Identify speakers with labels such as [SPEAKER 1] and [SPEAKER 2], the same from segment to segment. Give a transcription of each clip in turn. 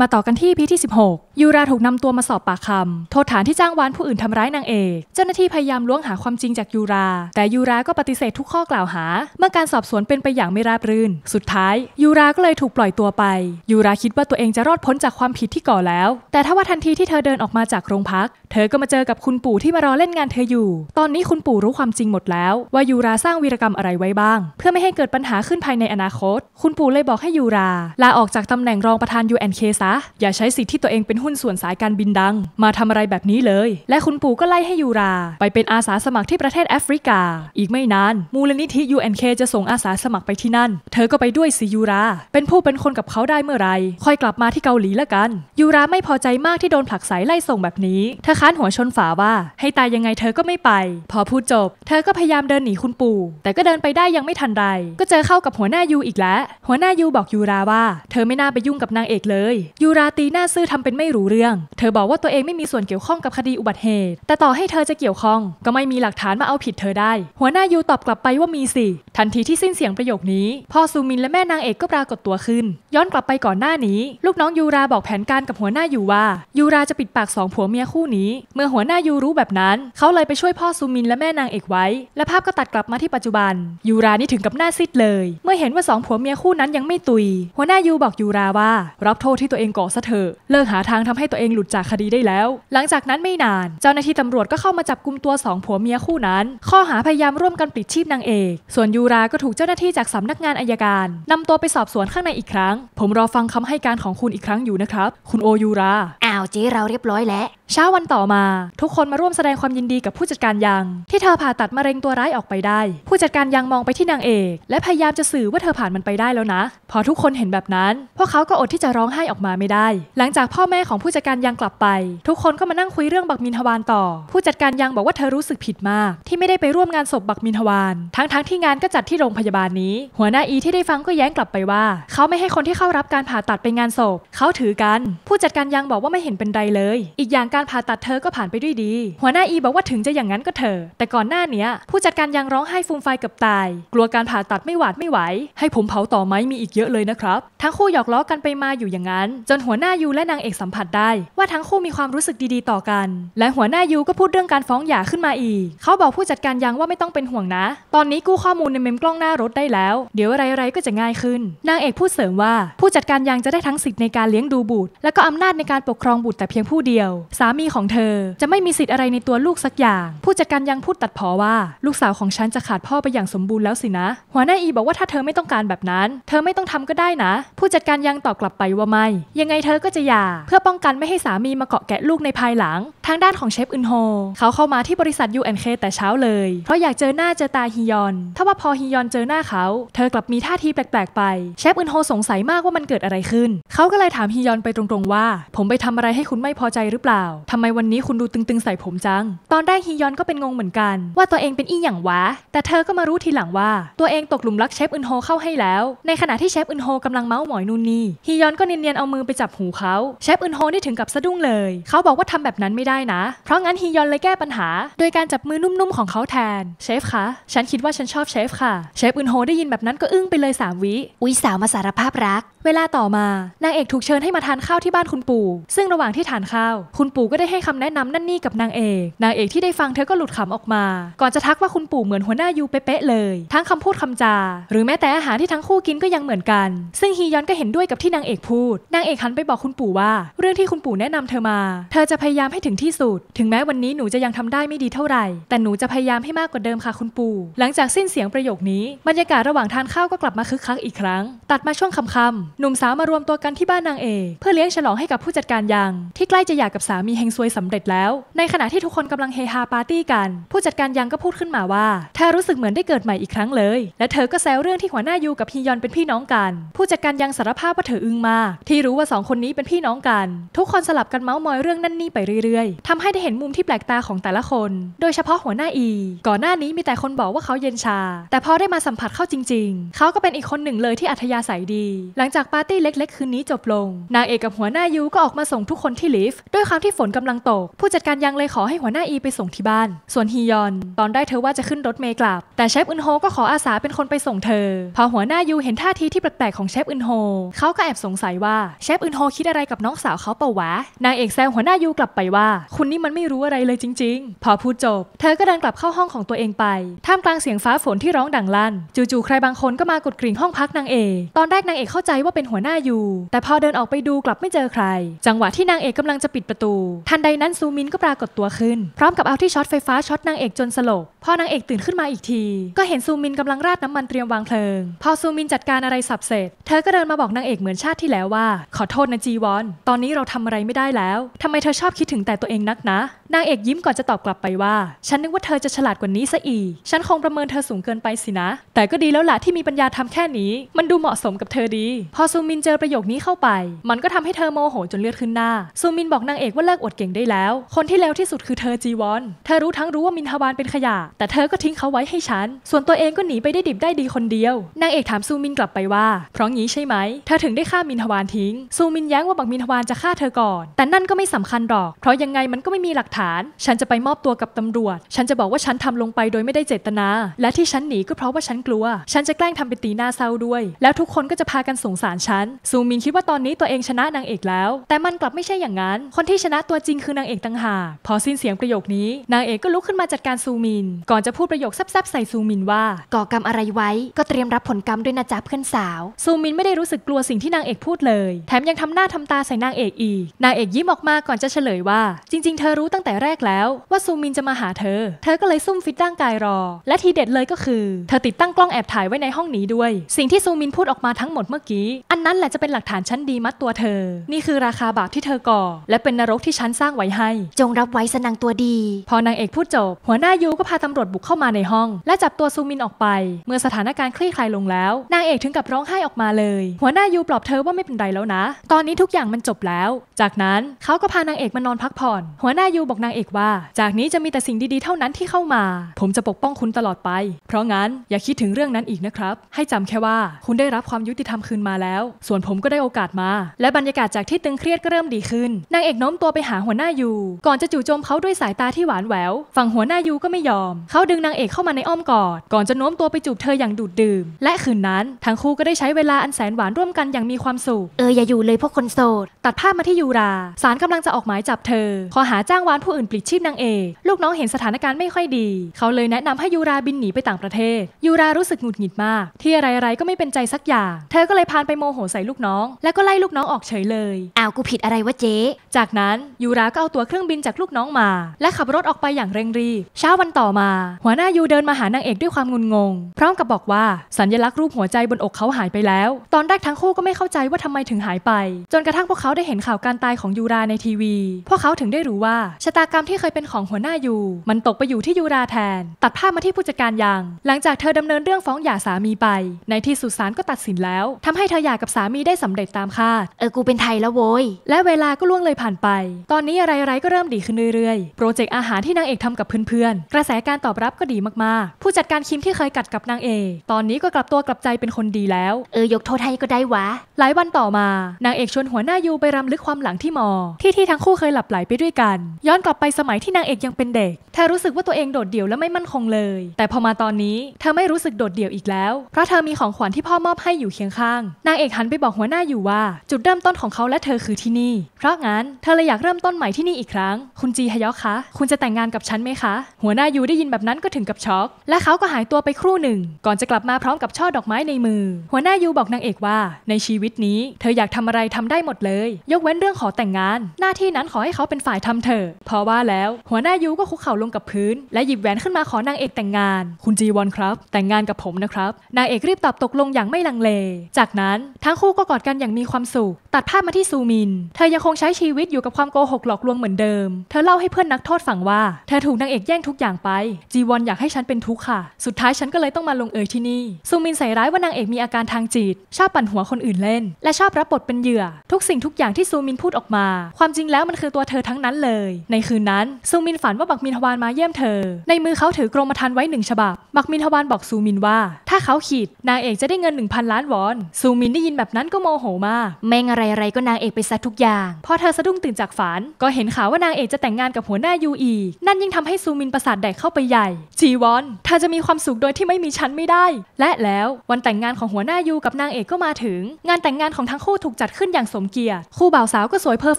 [SPEAKER 1] มาต่อกันที่พีที่ 16 ยูราถูกนำตัวมาสอบปากคำโทษฐานที่จ้างวานผู้อื่นทำร้ายนางเอกเจ้าหน้าที่พยายามล้วงหาความจริงจากยูรา แต่ยูราก็ปฏิเสธทุกข้อกล่าวหา เมื่อการสอบสวนเป็นไปอย่างไม่ราบรื่น สุดท้ายยูราก็เลยถูกปล่อยตัวไป ยูราคิดว่าตัวเองจะรอดพ้นจากความผิดที่ก่อแล้ว แต่ถ้าว่าทันทีที่เธอเดินออกมาจากโรงพัก เธอก็มาเจอกับคุณปู่ที่มารอเล่นงานเธออยู่ ตอนนี้คุณปู่รู้ความจริงหมดแล้ว ว่ายูราสร้างวีรกรรมอะไรไว้บ้าง เพื่อไม่ให้เกิดปัญหาขึ้นภายในอนาคต คุณปู่เลยบอกให้ยูรา ลาออกจากตำแหน่งรองประธาน u n k ซะอย่าใช้สิทธิ์ที่ตัวเองเป็นหุ้นส่วนสายการบินดัง มาทำอะไรแบบนี้เลย และคุณปู่ก็ไล่ให้ยูรา ไปเป็นอาสาสมัครที่ประเทศแอฟริกา อีกไม่นาน มูลนิธิ UNK จะส่งอาสาสมัครไปที่นั่น เธอก็ไปด้วยสิยูรา เป็นผู้เป็นคนกับเขาได้เมื่อไรค่อยกลับมาที่เกาหลีละกัน ยูราไม่พอใจมากที่โดนผลักสายไล่ส่งแบบนี้ เธอค้านหัวชนฝาว่า ให้ตายยังไงเธอก็ไม่ไป พอพูดจบ เธอก็พยายามเดินหนีคุณปู่แต่ก็เดินไปได้ยังไม่ทันไรก็เจอเข้ากับหัวหน้ายูอีกแล้ว หัวหน้ายูบอกยูราว่า เธอไม่น่าไปยุ่งกับนางเอกเลยยูราตีหน้าซื่อทำเป็นไม่รู้เรื่อง เธอบอกว่าตัวเองไม่มีส่วนเกี่ยวข้องกับคดีอุบัติเหตุ แต่ต่อให้เธอจะเกี่ยวข้องก็ไม่มีหลักฐานมาเอาผิดเธอได้ หัวหน้ายูตอบกลับไปว่ามีสิ ทันทีที่สิ้นเสียงประโยคนี้ พ่อซูมินและแม่นางเอกก็ปรากฏตัวขึ้น ย้อนกลับไปก่อนหน้านี้ ลูกน้องยูราบอกแผนการกับหัวหน้ายูว่า ยูราจะปิดปากสองผัวเมียคู่นี้ เมื่อหัวหน้ายูรู้แบบนั้นเขาเลยไปช่วยพ่อซูมินและแม่นางเอกไว้ และภาพก็ตัดกลับมาที่ปัจจุบันยูรานี่ถึงกับหน้าซิดเลย เมื่อเห็นว่าสองผัวเมียคู่นั้นยังไม่ตุยหัวหน้ายูบอกยูราว่า รับโทษที่ตัวเองก่อซะเถอะเลิกหาทางทำให้ตัวเองหลุดจากคดีได้แล้ว หลังจากนั้นไม่นานเจ้าหน้าที่ตำรวจก็เข้ามาจับกลุ่มตัวสองผัวเมียคู่นั้น ข้อหาพยายามร่วมกันปลิดชีพนางเอกส่วนยูราก็ถูกเจ้าหน้าที่จากสำนักงานอายการ นำตัวไปสอบสวนข้างในอีกครั้ง ผมรอฟังคำให้การของคุณอีกครั้งอยู่นะครับคุณโอยูราอ้าวเจ๊เราเรียบร้อยแล้วเช้าวันต่อมา ทุกคนมาร่วมแสดงความยินดีกับผู้จัดการยังที่เธอผ่าตัดมะเร็งตัวร้ายออกไปได้ ผู้จัดการยังมองไปที่นางเอก และพยายามจะสื่อว่าเธอผ่านมันไปได้แล้วนะ พอทุกคนเห็นแบบนั้นพวกเขาก็อดที่จะร้องไห้ออกมาไม่ได้ หลังจากพ่อแม่ของผู้จัดการยังกลับไป ทุกคนก็มานั่งคุยเรื่องบักมินทวานต่อ ผู้จัดการยังบอกว่าเธอรู้สึกผิดมาก ที่ไม่ได้ไปร่วมงานศพบักมินทวานทั้งๆทที่งานก็จัดที่โรงพยาบาลนี้ หัวหน้าอีที่ได้ฟังก็แย้งกลับไปว่าเขาไม่ให้คนที่เข้ารับการผ่าตัดไปงานศพเขาถือกัน ผู้จัดการยังบอกว่าไม่เห็นเป็นไรเลย อีกอย่างกการผ่าตัดเธอก็ผ่านไปด้วยดี หัวหน้าอีบอกว่าถึงจะอย่างนั้นก็เถอะ แต่ก่อนหน้าเนี้ยผู้จัดการยังร้องไห้ฟูมไฟกับตาย กลัวการผ่าตัดไม่หวาดไม่ไหว ให้ผมเผาต่อไหมมีอีกเยอะเลยนะครับ ทั้งคู่หยอกล้อกันไปมาอยู่อย่างนั้น จนหัวหน้ายูและนางเอกสัมผัสได้ว่าทั้งคู่มีความรู้สึกดีๆ ต่อกัน และหัวหน้ายูก็พูดเรื่องการฟ้องหย่าขึ้นมาอีก เขาบอกผู้จัดการยังว่าไม่ต้องเป็นห่วงนะ ตอนนี้กู้ข้อมูลในเมมกล้องหน้ารถได้แล้ว เดี๋ยวอะไรๆก็จะง่ายขึ้น นางเอกพูดเสริมว่า ผู้จัดการยังจะได้ทั้งสิทธิ์ในการเลี้ยงดูบุตร และก็อำนาจในการปกครองบุตรแต่เพียงผู้เดียวสาามีของเธอจะไม่มีสิทธิ์อะไรในตัวลูกสักอย่าง ผู้จัดการยังพูดตัดพอว่าลูกสาวของฉันจะขาดพ่อไปอย่างสมบูรณ์แล้วสินะหัวหน้าอีบอกว่าถ้าเธอไม่ต้องการแบบนั้น เธอไม่ต้องทำก็ได้นะ ผู้จัดการยังตอบกลับไปว่าไม่ยังไงเธอก็จะหย่าเพื่อป้องกันไม่ให้สามีมาเกาะแกะลูกในภายหลัง ทางด้านของเชฟอึนโฮเขาเข้ามาที่บริษัทยูแอนเคแต่เช้าเลยเพราะอยากเจอหน้าเจอตาฮียอนถ้าว่าพอฮียอนเจอหน้าเขา เธอกลับมีท่าทีแปลกๆ ไปเชฟอึนโฮสงสัยมากว่ามันเกิดอะไรขึ้น เขาก็เลยถามฮียอนไปตรงๆว่า ผมไปทำอะไรให้คุณไม่พอใจหรือเปล่าทำไมวันนี้คุณดูตึง ๆ ใส่ผมจัง ตอนแรกฮียอนก็เป็นงงเหมือนกัน ว่าตัวเองเป็นอีหยังวะ แต่เธอก็มารู้ทีหลังว่าตัวเองตกหลุมรัก เชฟอึนโฮเข้าให้แล้ว ในขณะที่เชฟอึนโฮกำลังเมาส์หมอยนูนนีฮียอนก็เนียน ๆ เอามือไปจับหูเขาเชฟอึนโฮได้ถึงกับสะดุ้งเลย เขาบอกว่าทำแบบนั้นไม่ได้นะ เพราะงั้นฮียอนเลยแก้ปัญหา โดยการจับมือนุ่ม ๆ ของเขาแทน เชฟคะ ฉันคิดว่าฉันชอบเชฟค่ะ เชฟอึนโฮได้ยินแบบนั้นก็อึ้งไปเลย3วิ อุ้ยสาวมาสารภาพรักเวลาต่อมานางเอกถูกเชิญให้มาทานข้าวที่บ้านคุณปู่ ซึ่งระหว่างที่ทานข้าวคุณปู่ก็ได้ให้คำแนะนำนั่นนี่กับนางเอก นางเอกที่ได้ฟังเธอก็หลุดขำออกมา ก่อนจะทักว่าคุณปู่เหมือนหัวหน้ายูเป๊ะเลย ทั้งคำพูดคำจา หรือแม้แต่อาหารที่ทั้งคู่กินก็ยังเหมือนกัน ซึ่งฮียอนก็เห็นด้วยกับที่นางเอกพูด นางเอกหันไปบอกคุณปู่ว่าเรื่องที่คุณปู่แนะนำเธอมา เธอจะพยายามให้ถึงที่สุด ถึงแม้วันนี้หนูจะยังทำได้ไม่ดีเท่าไหร่ แต่หนูจะพยายามให้มากกว่าเดิมค่ะคุณปู่ หลังจากสิ้นเสียงประโยคนี้บรรยากาศระหว่างทานข้าวก็กลับมาคึกคักอีกครั้ง ตัดมาช่วงค่ำหนุ่มสาวมารวมตัวกันที่บ้านนางเอกเพื่อเลี้ยงฉลองให้กับผู้จัดการยัง ที่ใกล้จะหย่ากับสามีเฮงซวยสำเร็จแล้ว ในขณะที่ทุกคนกำลังเฮฮาปาร์ตี้กัน ผู้จัดการยังก็พูดขึ้นมาว่าเธอรู้สึกเหมือนได้เกิดใหม่อีกครั้งเลย และเธอก็แซวเรื่องที่หัวหน้ายูกับฮียอนเป็นพี่น้องกัน ผู้จัดการยังสารภาพว่าเธออึ้งมาก ที่รู้ว่าสองคนนี้เป็นพี่น้องกัน ทุกคนสลับกันเมาส์มอยเรื่องนั่นนี่ไปเรื่อยๆทำให้ได้เห็นมุมที่แปลกตาของแต่ละคน โดยเฉพาะหัวหน้าอีก่อนหน้านี้มีแต่คนบอกว่าเขาเย็นชา แต่พอได้มาสัมผัสเข้าจริง ๆเขาก็เป็นอีกคนหนึ่งเลยที่อัธยาศัยดี หลังจากจากปาร์ตี้เล็ก ๆคืนนี้จบลง นางเอกกับหัวหน้ายูก็ออกมาส่งทุกคนที่ลิฟต์ด้วยความที่ฝนกำลังตก ผู้จัดการยังเลยขอให้หัวหน้าอีไปส่งที่บ้าน ส่วนฮียอน ตอนได้เธอว่าจะขึ้นรถเมล์กลับแต่เชฟอึนโฮก็ขออาสาเป็นคนไปส่งเธอ พอหัวหน้ายูเห็นท่าทีที่แปลกๆของเชฟอึนโฮเขาก็แอบสงสัยว่าเชฟอึนโฮคิดอะไรกับน้องสาวเขาเปล่าวะนางเอกแซวหัวหน้ายูกลับไปว่า คุณนี่มันไม่รู้อะไรเลยจริง ๆ พอพูดจบ เธอก็เดินกลับเข้าห้องของตัวเองไปท่ามกลางเสียงฟ้าฝนที่ร้องดังลั่น จู่ๆใครบางคนก็มากดกริ่งห้องพักนางเอกตอนแรกนางเอกเข้าใจว่าว่าเป็นหัวหน้าอยู่ แต่พอเดินออกไปดูกลับไม่เจอใคร จังหวะที่นางเอกกำลังจะปิดประตู ทันใดนั้นซูมินก็ปรากฏตัวขึ้น พร้อมกับเอาที่ช็อตไฟฟ้าช็อตนางเอกจนสลบพอนางเอกตื่นขึ้นมาอีกที ก็เห็นซูมินกำลังราดน้ำมันเตรียมวางเพลิง พอซูมินจัดการอะไรสับเสร็จ เธอก็เดินมาบอกนางเอกเหมือนชาติที่แล้วว่าขอโทษนะจีวอนตอนนี้เราทำอะไรไม่ได้แล้วทำไมเธอชอบคิดถึงแต่ตัวเองนักนะนางเอกยิ้มก่อนจะตอบกลับไปว่า ฉันนึกว่าเธอจะฉลาดกว่านี้ซะอีกฉันคงประเมินเธอสูงเกินไปสินะ แต่ก็ดีแล้วล่ะที่มีปัญญาทำแค่นี้ มันดูเหมาะสมกับเธอดีพอพอซูมินเจอประโยคนี้เข้าไป มันก็ทำให้เธอโมโห จนเลือดขึ้นหน้า ซูมินบอกนางเอกว่าเลิกอดเก่งได้แล้ว คนที่เลวที่สุดคือเธอจีวอน เธอรู้ทั้งรู้ว่ามินทวานเป็นขยะ แต่เธอก็ทิ้งเขาไว้ให้ฉัน ส่วนตัวเองก็หนีไปได้ดิบได้ดีคนเดียว นางเอกถามซูมินกลับไปว่าเพราะงี้ใช่ไหมเธอถึงได้ฆ่ามินทวานทิ้ง ซูมินแย้งว่าบักมินทวานจะฆ่าเธอก่อน แต่นั่นก็ไม่สำคัญหรอก เพราะยังไงมันก็ไม่มีหลักฐาน ฉันจะไปมอบตัวกับตำรวจ ฉันจะบอกว่าฉันทำลงไปโดยไม่ได้เจตนา และที่ฉันหนีก็เพราะว่าฉันกลัว ฉันจะแกล้งทำเป็นตีหน้าเศร้าด้วยแล้วทุกคนก็จะพากันสงสารฉันซูมินคิดว่าตอนนี้ตัวเองชนะนางเอกแล้ว แต่มันกลับไม่ใช่อย่างนั้นคนที่ชนะตัวจริงคือนางเอกต่างหาก พอสิ้นเสียงประโยคนี้ นางเอกก็ลุกขึ้นมาจัดการซูมิน ก่อนจะพูดประโยคแซบๆใส่ซูมินว่าก่อกรรมอะไรไว้ ก็เตรียมรับผลกรรมด้วยนะจ๊ะเพื่อนสาว ซูมินไม่ได้รู้สึกกลัวสิ่งที่นางเอกพูดเลยแถมยังทำหน้าทำตาใส่นางเอกอีกนางเอกยิ้มออกมาก่อนจะเฉลยว่า จริง ๆ เธอรู้ตั้งแต่แรกแล้วว่าซูมินจะมาหาเธอ เธอก็เลยซุ่มฟิตร่างกายรอ และทีเด็ดเลยก็คือ เธอติดตั้งกล้องแอบถ่ายไว้ในห้องนี้ด้วย สิ่งที่ซูมินพูดออกมาทั้งหมดเมื่อกี้อันนั้นแหละจะเป็นหลักฐานชั้นดีมัดตัวเธอ นี่คือราคาบาปที่เธอก่อ และเป็นนรกที่ฉันสร้างไว้ให้ จงรับไว้สนังตัวดี พอนางเอกพูดจบ หัวหน้ายูก็พาตำรวจบุกเข้ามาในห้อง และจับตัวซูมินออกไป เมื่อสถานการณ์คลี่คลายลงแล้ว นางเอกถึงกับร้องไห้ออกมาเลย หัวหน้ายูปลอบเธอว่าไม่เป็นไรแล้วนะ ตอนนี้ทุกอย่างมันจบแล้ว จากนั้นเขาก็พานางเอกมานอนพักผ่อน หัวหน้ายูบอกนางเอกว่า จากนี้จะมีแต่สิ่งดีๆเท่านั้นที่เข้ามา ผมจะปกป้องคุณตลอดไป เพราะงั้นอย่าคิดถึงเรื่องนั้นอีกนะครับให้จำแค่ว่าคุณได้รับความยุติธรรมคืนมาแล้วแล้วส่วนผมก็ได้โอกาสมา และบรรยากาศจากที่ตึงเครียดก็เริ่มดีขึ้น นางเอกโน้มตัวไปหาหัวหน้ายูก่อนจะจู่โจมเขาด้วยสายตาที่หวานแหววฝั่งหัวหน้ายูก็ไม่ยอมเขาดึงนางเอกเข้ามาในอ้อมกอด ก่อนจะโน้มตัวไปจูบเธออย่างดูดดื่ม และคืนนั้นทั้งคู่ก็ได้ใช้เวลาอันแสนหวานร่วมกันอย่างมีความสุขเอออย่าอยู่เลยพวกคนโสดตัดภาพมาที่ยูราศาลกำลังจะออกหมายจับเธอข้อหาจ้างวานผู้อื่นปลิดชีพนางเอกลูกน้องเห็นสถานการณ์ไม่ค่อยดี เขาเลยแนะนำให้ยูราบินหนีไปต่างประเทศ ยูรารู้สึกหงุดหงิดมาก ที่อะไรๆก็ไม่เป็นใจสักอย่าง เธอก็เลยพานไปโมโหใส่ลูกน้องแล้วก็ไล่ลูกน้องออกเฉยเลยอ้าวกูผิดอะไรวะเจ๊ จากนั้นยูราก็เอาตั๋วเครื่องบินจากลูกน้องมาและขับรถออกไปอย่างเร่งรีบเช้าวันต่อมา หัวหน้ายูเดินมาหานางเอกด้วยความงุนงงพร้อมกับบอกว่าสัญลักษณ์รูปหัวใจบนอกเขาหายไปแล้ว ตอนแรกทั้งคู่ก็ไม่เข้าใจว่าทำไมถึงหายไป จนกระทั่งพวกเขาได้เห็นข่าวการตายของยูราในทีวีพวกเขาถึงได้รู้ว่าชะตากรรมที่เคยเป็นของหัวหน้ายูมันตกไปอยู่ที่ยูราแทน ตัดภาพมาที่ผู้จัดการยังหลังจากเธอดำเนินเรื่องฟ้องหย่าสามีไป ในที่สุดศาลก็ตัดสินแล้ว ทำให้เหย่ากับสามีได้สำเร็จตามคาด เออกูเป็นไทยแล้วโว้ยและเวลาก็ล่วงเลยผ่านไป ตอนนี้อะไรๆก็เริ่มดีขึ้นเรื่อยๆโปรเจกต์อาหารที่นางเอกทำกับเพื่อนๆกระแสการตอบรับก็ดีมากๆ ผู้จัดการคิมที่เคยกัดกับนางเอกตอนนี้ก็กลับตัวกลับใจเป็นคนดีแล้ว เออยกโทษให้ก็ได้วะหลายวันต่อมา นางเอกชวนหัวหน้ายูไปรำลึกความหลังที่มอที่ที่ทั้งคู่เคยหลับไหลไปด้วยกัน ย้อนกลับไปสมัยที่นางเอกยังเป็นเด็กเธอรู้สึกว่าตัวเองโดดเดี่ยวและไม่มั่นคงเลย แต่พอมาตอนนี้เธอไม่รู้สึกโดดเดี่ยวอีกแล้ว เพราะเธอมีของขวัญที่พ่อมอบให้อยู่เคียงข้างนางเอกหันไปบอกหัวหน้าอยู่ว่า จุดเริ่มต้นของเขาและเธอคือที่นี่เพราะงั้นเธอเลยอยากเริ่มต้นใหม่ที่นี่อีกครั้ง คุณจีฮยอคะ คุณจะแต่งงานกับฉันไหมคะ หัวหน้าอยู่ได้ยินแบบนั้นก็ถึงกับช็อก และเขาก็หายตัวไปครู่หนึ่ง ก่อนจะกลับมาพร้อมกับช่อดอกไม้ในมือ หัวหน้ายูบอกนางเอกว่า ในชีวิตนี้ เธออยากทำอะไรทำได้หมดเลย ยกเว้นเรื่องขอแต่งงาน หน้าที่นั้นขอให้เขาเป็นฝ่ายทำเถอะพอว่าแล้วหัวหน้ายูก็คุกเข่าลงกับพื้นและหยิบแหวนขึ้นมาขอนางเอกแต่งงาน คุณจีวอนครับ แต่งงานกับผมนะครับนางเอกรีบตอบตกลงอย่างไม่ลังเลจากนั้นทั้งคู่ก็กอดกันอย่างมีความสุข ตัดภาพมาที่ซูมิน เธอยังคงใช้ชีวิตอยู่กับความโกหกหลอกลวงเหมือนเดิม เธอเล่าให้เพื่อนนักโทษฟังว่าเธอถูกนางเอกแย่งทุกอย่างไป จีวอนอยากให้ฉันเป็นทุกข์ค่ะ สุดท้ายฉันก็เลยต้องมาลงเอยที่นี่ ซูมินใส่ร้ายว่านางเอกมีอาการทางจิตชอบปั่นหัวคนอื่นเล่น และชอบรับบทเป็นเหยื่อ ทุกสิ่งทุกอย่างที่ซูมินพูดออกมา ความจริงแล้วมันคือตัวเธอทั้งนั้นเลย ในคืนนั้นซูมินฝันว่าบักมินทวานมาเยี่ยมเธอ ในมือเขาถือกรมธรรม์ไว้หนึ่งฉบับบักมินทวานบอกซูมินว่าถ้าเขาขีดนางเอกจะได้เงิน 1000 ล้านวอน ซูมินได้ยินแบบนั้นก็โมโหมาแม่งอะไรๆก็นางเอกไปซะทุกอย่าง พอเธอสะดุ้งตื่นจากฝันก็เห็นข่าวว่านางเอกจะแต่งงานกับหัวหน้ายูอีนั่นยิ่งทำให้ซูมินประสาทแดกเข้าไปใหญ่ จีวอนเธอจะมีความสุขโดยที่ไม่มีฉันไม่ได้ และแล้ววันแต่งงานของหัวหน้ายูกับนางเอกก็มาถึง งานแต่งงานของทั้งคู่ถูกจัดขึ้นอย่างสมเกียรติ คู่บ่าวสาวก็สวยเพอร์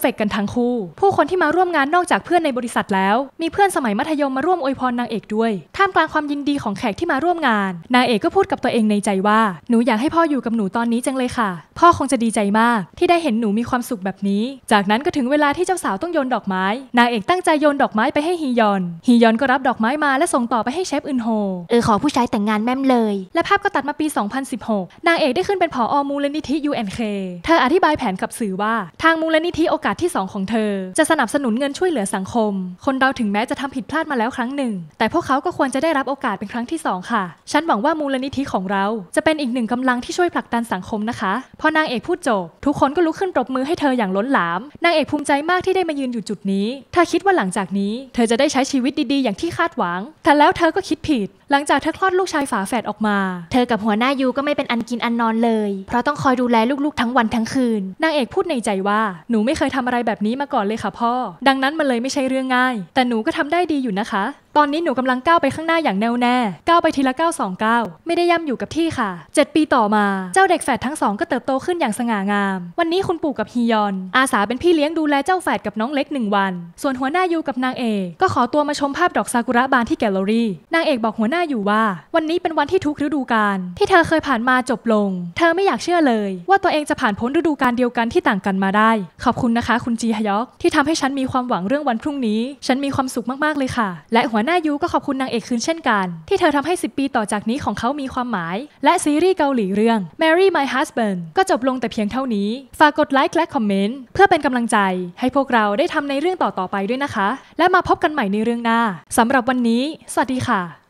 [SPEAKER 1] เฟกกันทั้งคู่ ผู้คนที่มาร่วมงานนอกจากเพื่อนในบริษัทแล้ว มีเพื่อนสมัยมัธยมมาร่วมอวยพรนางเอกด้วย ท่ามกลางความยินดีของแขกที่มาร่วมงาน นางเอกก็พูดกับตัวเองในใจว่าหนูอยากให้พ่ออยู่กับหนูตอนนี้จังเลเลยค่ะพ่อคงจะดีใจมากที่ได้เห็นหนูมีความสุขแบบนี้ จากนั้นก็ถึงเวลาที่เจ้าสาวต้องโยนดอกไม้ นางเอกตั้งใจโยนดอกไม้ไปให้ฮียอน ฮียอนก็รับดอกไม้มาและส่งต่อไปให้เชฟอึนโฮ เออขอผู้ชายแต่งงานแม่มเลย และภาพก็ตัดมาปี 2016 นางเอกได้ขึ้นเป็นผออมูลนิธิ UNK เธออธิบายแผนกับสื่อว่า ทางมูลนิธิโอกาสที่ 2 ของเธอ จะสนับสนุนเงินช่วยเหลือสังคม คนเราถึงแม้จะทำผิดพลาดมาแล้วครั้งหนึ่ง แต่พวกเขาก็ควรจะได้รับโอกาสเป็นครั้งที่2ค่ะ ฉันหวังว่ามูลนิธิของเราจะเป็นอีกหนึ่งกำลังที่ช่วยผลักดันสังคมนะนะคะพอนางเอกพูดจบ ทุกคนก็ลุกขึ้นปรบมือให้เธออย่างล้นหลาม นางเอกภูมิใจมากที่ได้มายืนอยู่จุดนี้เธอคิดว่าหลังจากนี้เธอจะได้ใช้ชีวิตดีๆอย่างที่คาดหวัง แต่แล้วเธอก็คิดผิดหลังจากเธอคลอดลูกชายฝาแฝดออกมา เธอกับหัวหน้ายูก็ไม่เป็นอันกินอันนอนเลย เพราะต้องคอยดูแลลูกๆ ทั้งวันทั้งคืน นางเอกพูดในใจว่า หนูไม่เคยทำอะไรแบบนี้มาก่อนเลยค่ะพ่อ ดังนั้นมันเลยไม่ใช่เรื่องง่าย แต่หนูก็ทำได้ดีอยู่นะคะ ตอนนี้หนูกำลังก้าวไปข้างหน้าอย่างแน่วแน่ก้าวไปทีละก้าวสองก้าว ไม่ได้ย่าอยู่กับที่ค่ะ 7 ปีต่อมา เจ้าเด็กแฝดทั้งสองก็เติบโตขึ้นอย่างสง่างาม วันนี้คุณปู่กับฮียอน อาสาเป็นพี่เลี้ยงดูแลเจ้าแฝดกับน้องเล็กหนึ่งวัน ส่วนหัวหน้ายูกับนางเอกก็ขอตัวมาชมภาพดอกซากุระบานที่แกลเลอรี่นางเอกบอกหัวหน้าอยู่ว่า วันนี้เป็นวันที่ทุกฤดูกาลที่เธอเคยผ่านมาจบลง เธอไม่อยากเชื่อเลยว่าตัวเองจะผ่านพ้นฤดูกาลเดียวกันที่ต่างกันมาได้ ขอบคุณนะคะ คุณจีฮยอก ที่ทำให้ฉันมีความหวังเรื่องวันพรุ่งนี้ ฉันมีความสุขมากๆเลยค่ะ และหัวหน้ายูก็ขอบคุณนางเอกคืนเช่นกัน ที่เธอทำให้ 10 ปีต่อจากนี้ของเขามีความหมาย และซีรีส์เกาหลีเรื่อง Marry My Husband ก็จบลงแต่เพียงเท่านี้ ฝากกดไลค์และคอมเมนต์เพื่อเป็นกำลังใจ ให้พวกเราได้ทำในเรื่องต่อๆไปด้วยนะคะ และมาพบกันใหม่ในเรื่องหน้า สำหรับวันนี้ สวัสดีค่ะ